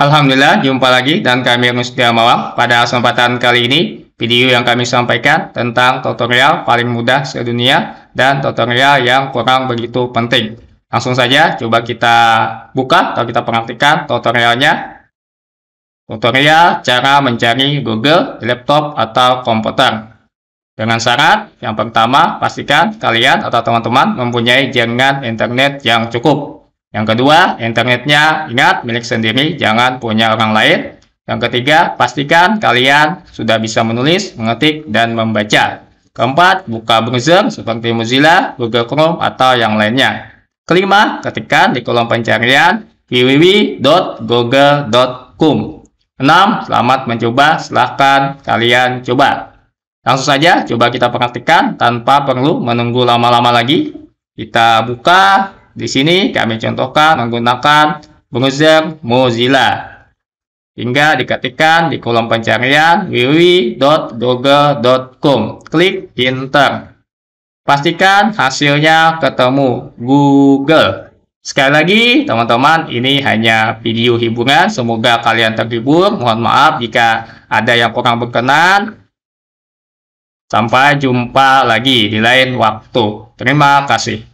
Alhamdulillah, jumpa lagi dan kami Nusdia Mawang. Pada kesempatan kali ini, video yang kami sampaikan tentang tutorial paling mudah sedunia dan tutorial yang kurang begitu penting. Langsung saja, coba kita buka atau kita perhatikan tutorialnya. Tutorial cara mencari Google di laptop atau komputer. Dengan syarat, yang pertama, pastikan kalian atau teman-teman mempunyai jaringan internet yang cukup. Yang kedua, internetnya ingat milik sendiri, jangan punya orang lain. Yang ketiga, pastikan kalian sudah bisa menulis, mengetik, dan membaca. Keempat, buka browser seperti Mozilla, Google Chrome, atau yang lainnya. Kelima, ketikkan di kolom pencarian www.google.com. Enam, selamat mencoba, silahkan kalian coba. Langsung saja, coba kita perhatikan tanpa perlu menunggu lama-lama lagi. Kita buka di sini kami contohkan menggunakan browser Mozilla. Hingga diketikkan di kolom pencarian www.google.com Klik Enter. Pastikan hasilnya ketemu Google. Sekali lagi, teman-teman, ini hanya video hiburan. Semoga kalian terhibur. Mohon maaf jika ada yang kurang berkenan. Sampai jumpa lagi di lain waktu. Terima kasih.